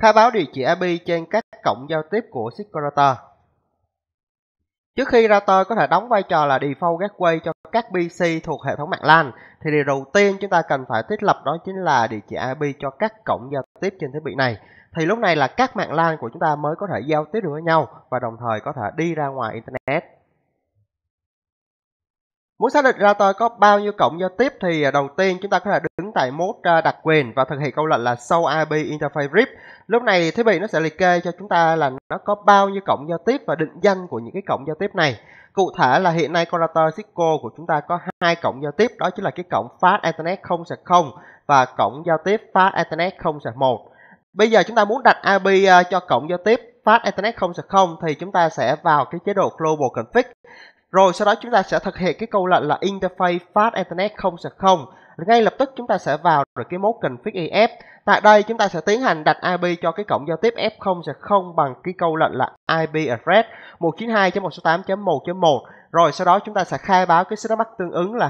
khai báo địa chỉ IP trên các cổng giao tiếp của SQL Trước khi router có thể đóng vai trò là default gateway cho các PC thuộc hệ thống mạng LAN, thì điều đầu tiên chúng ta cần phải thiết lập đó chính là địa chỉ IP cho các cổng giao tiếp trên thiết bị này. Thì lúc này là các mạng LAN của chúng ta mới có thể giao tiếp được với nhau và đồng thời có thể đi ra ngoài Internet. Muốn xác định router có bao nhiêu cổng giao tiếp thì à, đầu tiên chúng ta có thể đứng tại mốt à, đặc quyền và thực hiện câu lệnh là show IP interface rip. Lúc này thiết bị nó sẽ liệt kê cho chúng ta là nó có bao nhiêu cổng giao tiếp và định danh của những cái cổng giao tiếp này. Cụ thể là hiện nay router Cisco của chúng ta có hai cổng giao tiếp đó chính là cái cổng Fast Ethernet 0.0 và cổng giao tiếp Fast Ethernet 0.1. Bây giờ chúng ta muốn đặt IP à, cho cổng giao tiếp Fast Ethernet 0.0 thì chúng ta sẽ vào cái chế độ Global Config rồi sau đó chúng ta sẽ thực hiện cái câu lệnh là interface fast internet 0.0. Ngay lập tức chúng ta sẽ vào được cái mốt config EF. Tại đây chúng ta sẽ tiến hành đặt IP cho cái cổng giao tiếp F0.0 bằng cái câu lệnh là IP address 192.168.1.1. Rồi sau đó chúng ta sẽ khai báo cái số mắc tương ứng là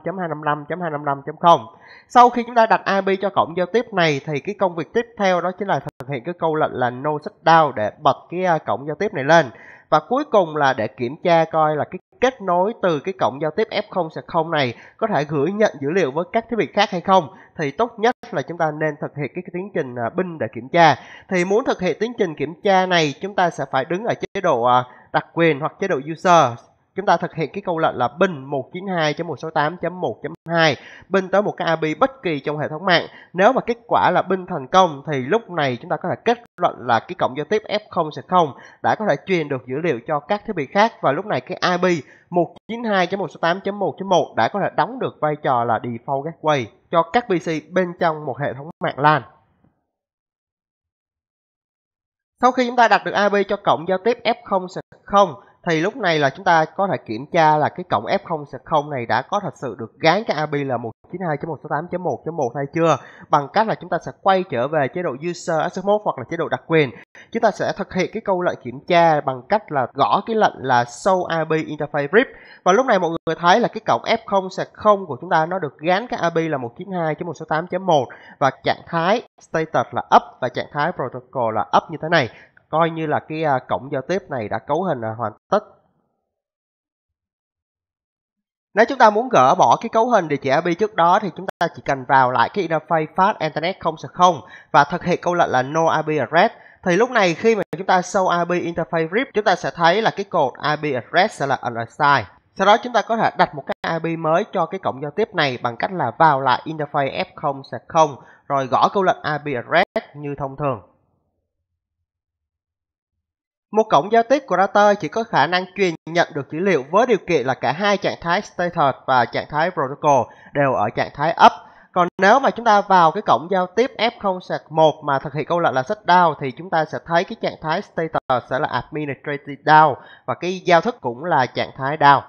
255.255.255.0. Sau khi chúng ta đặt IP cho cổng giao tiếp này thì cái công việc tiếp theo đó chính là thực hiện cái câu lệnh là no shutdown để bật cái à, cổng giao tiếp này lên và cuối cùng là để kiểm tra coi là cái kết nối từ cái cổng giao tiếp F0 sạc 0 này có thể gửi nhận dữ liệu với các thiết bị khác hay không thì tốt nhất là chúng ta nên thực hiện cái tiến trình binh à, để kiểm tra thì muốn thực hiện tiến trình kiểm tra này chúng ta sẽ phải đứng ở chế độ à, đặc quyền hoặc chế độ user chúng ta thực hiện cái câu lệnh là bin 192.168.1.2 bin tới một cái IP bất kỳ trong hệ thống mạng nếu mà kết quả là bin thành công thì lúc này chúng ta có thể kết luận là cái cổng giao tiếp F0 sẽ không đã có thể truyền được dữ liệu cho các thiết bị khác và lúc này cái IP 192.168.1.1 đã có thể đóng được vai trò là default gateway cho các PC bên trong một hệ thống mạng LAN. Sau khi chúng ta đặt được IP cho cổng giao tiếp F0 sẽ không thì lúc này là chúng ta có thể kiểm tra là cái cổng F0 0 này đã có thật sự được gán cái API là 192.168.1.1 hay chưa bằng cách là chúng ta sẽ quay trở về chế độ user access mode hoặc là chế độ đặc quyền chúng ta sẽ thực hiện cái câu lệnh kiểm tra bằng cách là gõ cái lệnh là show API interface rip và lúc này mọi người thấy là cái cổng F0 0 của chúng ta nó được gán cái API là 192.168.1 và trạng thái status là up và trạng thái protocol là up như thế này coi như là cái à, cổng giao tiếp này đã cấu hình à, hoàn tất nếu chúng ta muốn gỡ bỏ cái cấu hình địa chỉ IP trước đó thì chúng ta chỉ cần vào lại cái interface Fast Internet 0.0 và thực hiện câu lệnh là no IP address. Thì lúc này khi mà chúng ta show IP interface RIP chúng ta sẽ thấy là cái cột IP address sẽ là unassigned. Sau đó chúng ta có thể đặt một cái IP mới cho cái cổng giao tiếp này bằng cách là vào lại interface F0.0 rồi gõ câu lệnh IP address như thông thường. Một cổng giao tiếp của router chỉ có khả năng truyền nhận được dữ liệu với điều kiện là cả hai trạng thái status và trạng thái protocol đều ở trạng thái up. Còn nếu mà chúng ta vào cái cổng giao tiếp F0 sạc 1 mà thực hiện câu lệnh là set thì chúng ta sẽ thấy cái trạng thái status sẽ là administrative down và cái giao thức cũng là trạng thái down.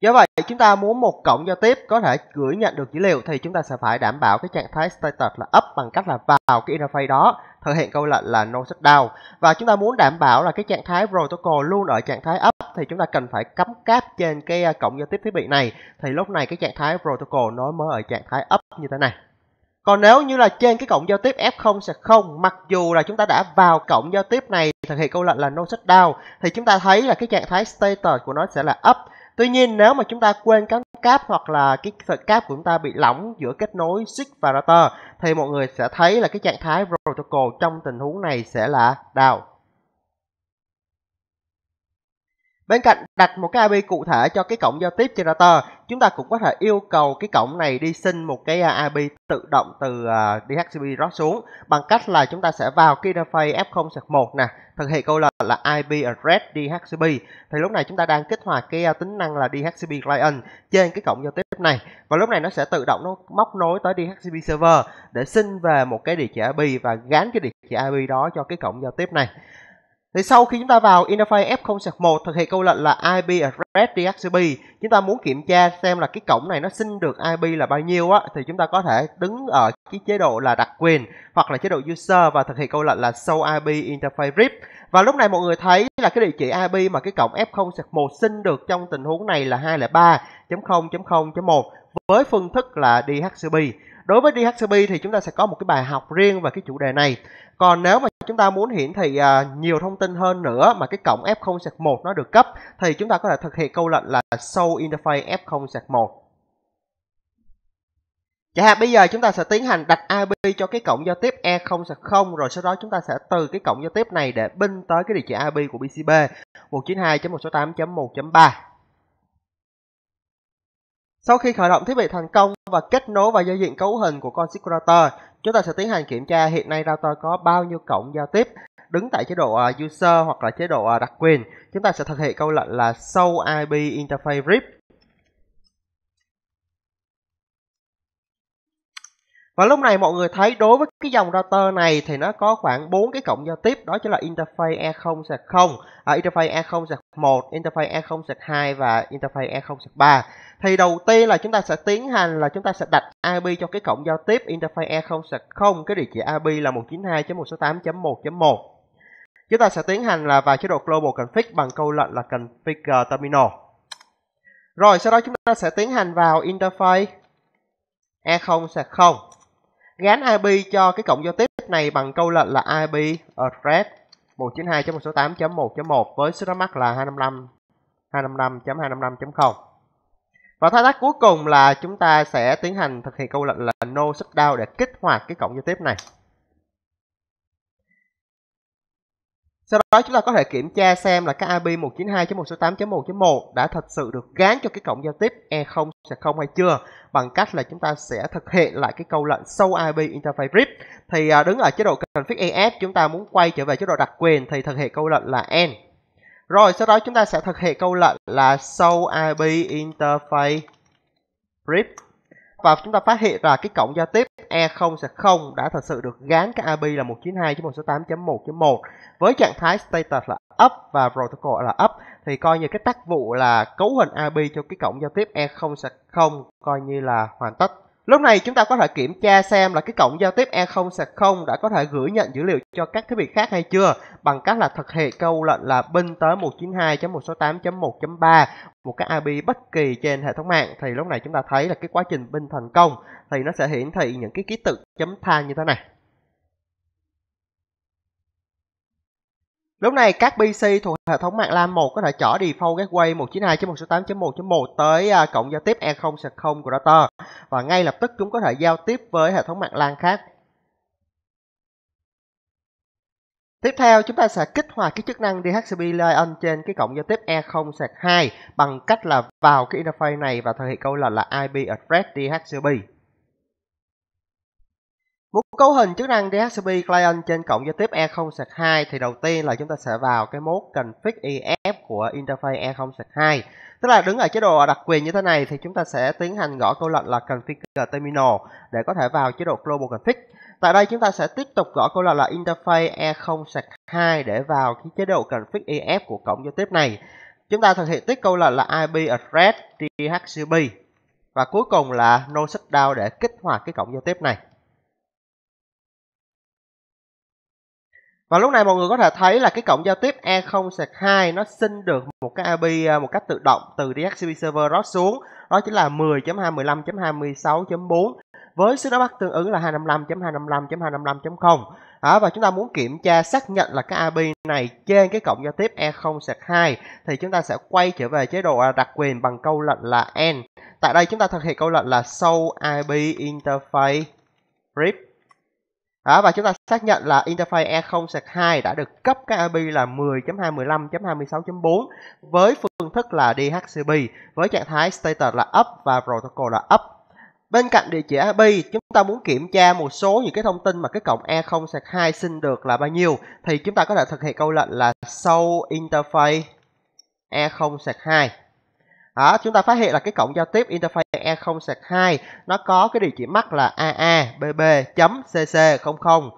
Do vậy, chúng ta muốn một cổng giao tiếp có thể gửi nhận được dữ liệu thì chúng ta sẽ phải đảm bảo cái trạng thái status là up bằng cách là vào cái interface đó, thực hiện câu lệnh là no shutdown. Và chúng ta muốn đảm bảo là cái trạng thái protocol luôn ở trạng thái up thì chúng ta cần phải cắm cáp trên cái à, cổng giao tiếp thiết bị này thì lúc này cái trạng thái protocol nó mới ở trạng thái up như thế này. Còn nếu như là trên cái cổng giao tiếp F0 sẽ không mặc dù là chúng ta đã vào cổng giao tiếp này thực hiện câu lệnh là no shutdown thì chúng ta thấy là cái trạng thái status của nó sẽ là up Tuy nhiên nếu mà chúng ta quên cắm cáp hoặc là cái sợi cáp của chúng ta bị lỏng giữa kết nối switch và router thì mọi người sẽ thấy là cái trạng thái protocol trong tình huống này sẽ là down. Bên cạnh đặt một cái IP cụ thể cho cái cổng giao tiếp generator, chúng ta cũng có thể yêu cầu cái cổng này đi xin một cái IP à, tự động từ à, DHCP drop xuống bằng cách là chúng ta sẽ vào cái interface F0-1 nè, thực hiện câu lệnh là, IP address DHCP. Thì lúc này chúng ta đang kích hoạt cái à, tính năng là DHCP client trên cái cổng giao tiếp này và lúc này nó sẽ tự động nó móc nối tới DHCP server để xin về một cái địa chỉ IP và gán cái địa chỉ IP đó cho cái cổng giao tiếp này. Thì sau khi chúng ta vào interface F0-1 thực hiện câu lệnh là IP address DHCP, chúng ta muốn kiểm tra xem là cái cổng này nó xin được IP là bao nhiêu á thì chúng ta có thể đứng ở cái chế độ là đặc quyền hoặc là chế độ user và thực hiện câu lệnh là show IP interface RIP. Và lúc này mọi người thấy là cái địa chỉ IP mà cái cổng F0-1 xin được trong tình huống này là 203.0.0.1 với phương thức là DHCP đối với DHCP thì chúng ta sẽ có một cái bài học riêng về cái chủ đề này còn nếu mà chúng ta muốn hiển thị à, nhiều thông tin hơn nữa mà cái cổng F0 sạc 1 nó được cấp thì chúng ta có thể thực hiện câu lệnh là show interface F0 sạc 1 Chả bây giờ chúng ta sẽ tiến hành đặt IP cho cái cổng giao tiếp E0 sạc 0 rồi sau đó chúng ta sẽ từ cái cổng giao tiếp này để binh tới cái địa chỉ IP của BCB 192.168.1.3 sau khi khởi động thiết bị thành công và kết nối vào giao diện cấu hình của con router, chúng ta sẽ tiến hành kiểm tra hiện nay router có bao nhiêu cổng giao tiếp đứng tại chế độ à, user hoặc là chế độ à, đặc quyền. Chúng ta sẽ thực hiện câu lệnh là show IP interface RIP Và lúc này mọi người thấy đối với cái dòng router này thì nó có khoảng 4 cái cổng giao tiếp đó chính là interface E0-0, à, interface E0-1, interface E0-2 và interface E0-3. Thì đầu tiên là chúng ta sẽ tiến hành là chúng ta sẽ đặt IP cho cái cổng giao tiếp interface E0-0, cái địa chỉ IP là 192.168.1.1. Chúng ta sẽ tiến hành là vào chế độ global config bằng câu lệnh là configure terminal. Rồi sau đó chúng ta sẽ tiến hành vào interface E0-0 gán IP cho cái cổng giao tiếp này bằng câu lệnh là IP address 192.168.1.1 với số mắc là 255 255.255.0 và thao tác cuối cùng là chúng ta sẽ tiến hành thực hiện câu lệnh là no shutdown để kích hoạt cái cổng giao tiếp này Sau đó chúng ta có thể kiểm tra xem là các IP 192.168.1.1 đã thật sự được gán cho cái cổng giao tiếp E0 sẽ không hay chưa bằng cách là chúng ta sẽ thực hiện lại cái câu lệnh show IP interface rip thì à, đứng ở chế độ config ES chúng ta muốn quay trở về chế độ đặc quyền thì thực hiện câu lệnh là n rồi sau đó chúng ta sẽ thực hiện câu lệnh là show IP interface rip và chúng ta phát hiện ra cái cổng giao tiếp E0 sẽ không đã thật sự được gán cái API là 192.168.1.1 với trạng thái status là up và protocol là up thì coi như cái tác vụ là cấu hình API cho cái cổng giao tiếp E0 sẽ không coi như là hoàn tất. Lúc này chúng ta có thể kiểm tra xem là cái cổng giao tiếp E0 sạc 0 đã có thể gửi nhận dữ liệu cho các thiết bị khác hay chưa bằng cách là thực hiện câu lệnh là bin tới 192.168.1.3 một cái IP bất kỳ trên hệ thống mạng thì lúc này chúng ta thấy là cái quá trình bin thành công thì nó sẽ hiển thị những cái ký tự chấm than như thế này. Lúc này các PC thuộc hệ thống mạng LAN 1 có thể chở default gateway 192.168.1.1 tới à, cổng giao tiếp E0/0 của router và ngay lập tức chúng có thể giao tiếp với hệ thống mạng LAN khác. Tiếp theo chúng ta sẽ kích hoạt cái chức năng DHCP Lion trên cái cổng giao tiếp E0/2 bằng cách là vào cái interface này và thực hiện câu lệnh là IP address DHCP. Muốn cấu hình chức năng DHCP client trên cổng giao tiếp E0 sạc 2 thì đầu tiên là chúng ta sẽ vào cái mốt config EF của interface E0 sạc 2. Tức là đứng ở chế độ đặc quyền như thế này thì chúng ta sẽ tiến hành gõ câu lệnh là configure terminal để có thể vào chế độ global config. Tại đây chúng ta sẽ tiếp tục gõ câu lệnh là interface E0 sạc 2 để vào cái chế độ config EF của cổng giao tiếp này. Chúng ta thực hiện tiếp câu lệnh là IP address DHCP và cuối cùng là no shutdown để kích hoạt cái cổng giao tiếp này. và lúc này mọi người có thể thấy là cái cổng giao tiếp E0 sạc 2 nó xin được một cái API à, một cách tự động từ DHCP server rót xuống. Đó chính là 10.215.26.4 với số đối bắc tương ứng là 255.255.255.0. À, và chúng ta muốn kiểm tra xác nhận là cái API này trên cái cổng giao tiếp E0 sạc 2 thì chúng ta sẽ quay trở về chế độ à, đặc quyền bằng câu lệnh là n Tại đây chúng ta thực hiện câu lệnh là show IP interface RIP đó và chúng ta xác nhận là interface E0 2 đã được cấp các API là 10.215.26.4 với phương thức là DHCP với trạng thái status là up và protocol là up. Bên cạnh địa chỉ IP chúng ta muốn kiểm tra một số những cái thông tin mà cái cổng E0 2 xin được là bao nhiêu thì chúng ta có thể thực hiện câu lệnh là show interface E0 2 đó chúng ta phát hiện là cái cổng giao tiếp interface E0 sạc 2 nó có cái địa chỉ MAC là aabb.cc00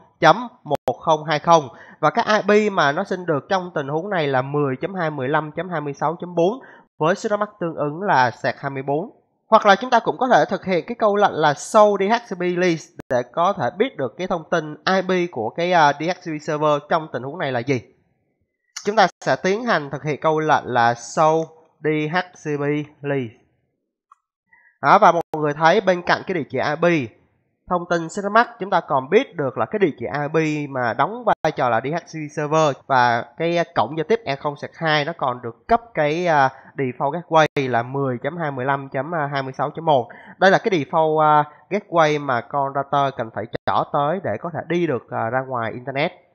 1020 và các IP mà nó xin được trong tình huống này là 10.215.26.4 với serial mắc tương ứng là sạc 24 hoặc là chúng ta cũng có thể thực hiện cái câu lệnh là show DHCP list để có thể biết được cái thông tin IP của cái uh, à, DHCP server trong tình huống này là gì chúng ta sẽ tiến hành thực hiện câu lệnh là show DHCP list. Đó, và mọi người thấy bên cạnh cái địa chỉ IP thông tin Cinemax chúng ta còn biết được là cái địa chỉ IP mà đóng vai trò là DHCP server và cái cổng giao tiếp E0 2 nó còn được cấp cái uh, default gateway là 10.215.26.1. Đây là cái default uh, gateway mà con router cần phải chỏ tới để có thể đi được uh, ra ngoài internet.